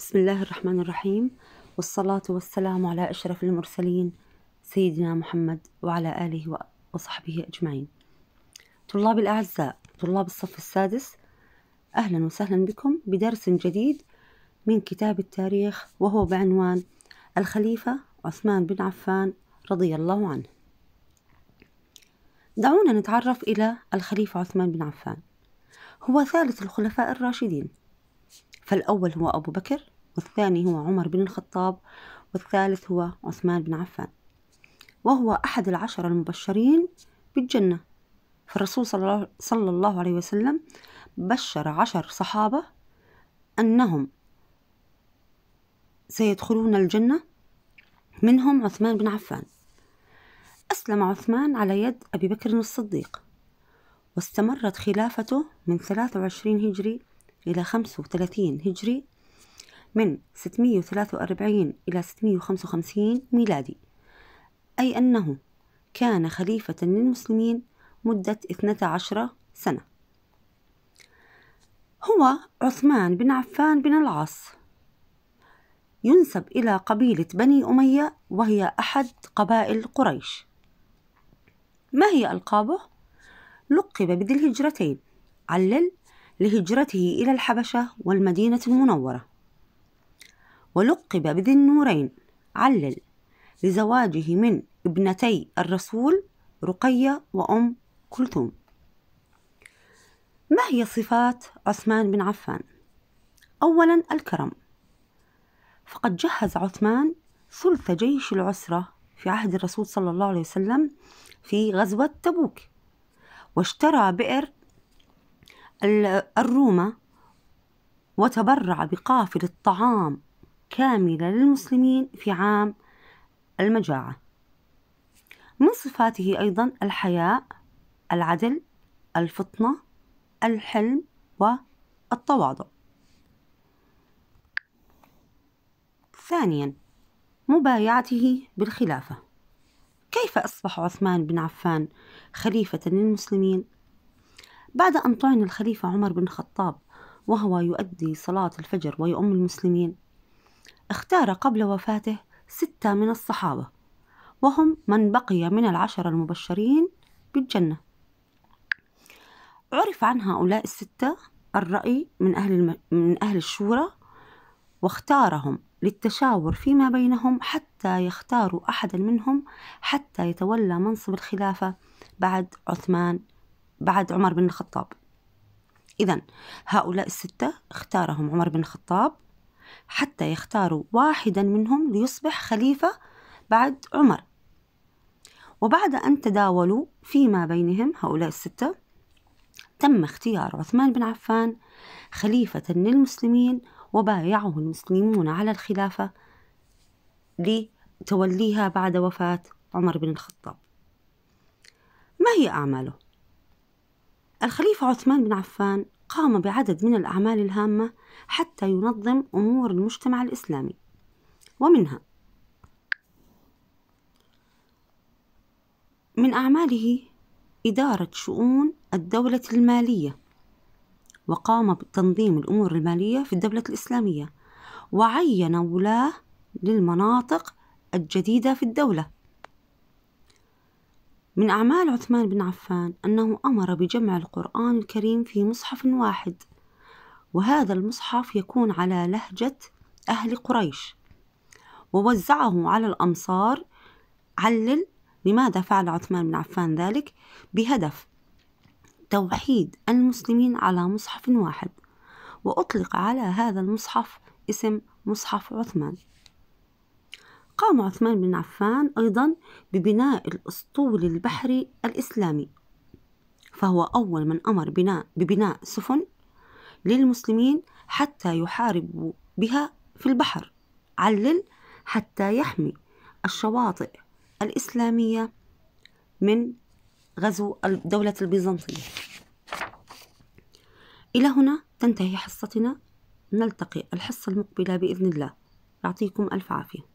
بسم الله الرحمن الرحيم والصلاة والسلام على أشرف المرسلين سيدنا محمد وعلى آله وصحبه أجمعين طلاب الأعزاء طلاب الصف السادس أهلا وسهلا بكم بدرس جديد من كتاب التاريخ وهو بعنوان الخليفة عثمان بن عفان رضي الله عنه دعونا نتعرف إلى الخليفة عثمان بن عفان هو ثالث الخلفاء الراشدين فالأول هو أبو بكر والثاني هو عمر بن الخطاب والثالث هو عثمان بن عفان وهو أحد العشرة المبشرين بالجنة فالرسول صلى الله عليه وسلم بشر عشر صحابة أنهم سيدخلون الجنة منهم عثمان بن عفان أسلم عثمان على يد أبي بكر الصديق واستمرت خلافته من 23 هجري إلى 35 هجري من 643 إلى 655 ميلادي أي أنه كان خليفة للمسلمين مدة 12 سنة هو عثمان بن عفان بن العاص ينسب إلى قبيلة بني أمية وهي أحد قبائل قريش ما هي ألقابه؟ لقب بذي الهجرتين علل لهجرته إلى الحبشة والمدينة المنورة ولقب بذي النورين علل لزواجه من ابنتي الرسول رقية وأم كلثوم ما هي صفات عثمان بن عفان؟ أولا الكرم فقد جهز عثمان ثلث جيش العسرة في عهد الرسول صلى الله عليه وسلم في غزوة تبوك واشترى بئر الرومة وتبرع بقافل الطعام كاملة للمسلمين في عام المجاعة من صفاته أيضا الحياء العدل الفطنة الحلم والتواضع ثانيا مبايعته بالخلافة كيف أصبح عثمان بن عفان خليفة للمسلمين بعد أن طعن الخليفة عمر بن الخطاب وهو يؤدي صلاة الفجر ويؤم المسلمين اختار قبل وفاته ستة من الصحابة وهم من بقي من العشرة المبشرين بالجنة عرف عن هؤلاء الستة الرأي من أهل, الم... من أهل الشورى واختارهم للتشاور فيما بينهم حتى يختاروا أحدا منهم حتى يتولى منصب الخلافة بعد عثمان بعد عمر بن الخطاب إذا هؤلاء الستة اختارهم عمر بن الخطاب حتى يختاروا واحدا منهم ليصبح خليفة بعد عمر وبعد أن تداولوا فيما بينهم هؤلاء الستة تم اختيار عثمان بن عفان خليفة للمسلمين وبايعه المسلمون على الخلافة لتوليها بعد وفاة عمر بن الخطاب ما هي أعماله؟ الخليفة عثمان بن عفان قام بعدد من الأعمال الهامة حتى ينظم أمور المجتمع الإسلامي ومنها من أعماله إدارة شؤون الدولة المالية وقام بتنظيم الأمور المالية في الدولة الإسلامية وعين ولاة للمناطق الجديدة في الدولة من أعمال عثمان بن عفان أنه أمر بجمع القرآن الكريم في مصحف واحد وهذا المصحف يكون على لهجة أهل قريش ووزعه على الأمصار علل لماذا فعل عثمان بن عفان ذلك بهدف توحيد المسلمين على مصحف واحد وأطلق على هذا المصحف اسم مصحف عثمان قام عثمان بن عفان أيضا ببناء الأسطول البحري الإسلامي فهو أول من أمر بناء ببناء سفن للمسلمين حتى يحاربوا بها في البحر علل حتى يحمي الشواطئ الإسلامية من غزو الدولة البيزنطية إلى هنا تنتهي حصتنا نلتقي الحصة المقبلة بإذن الله يعطيكم ألف عافية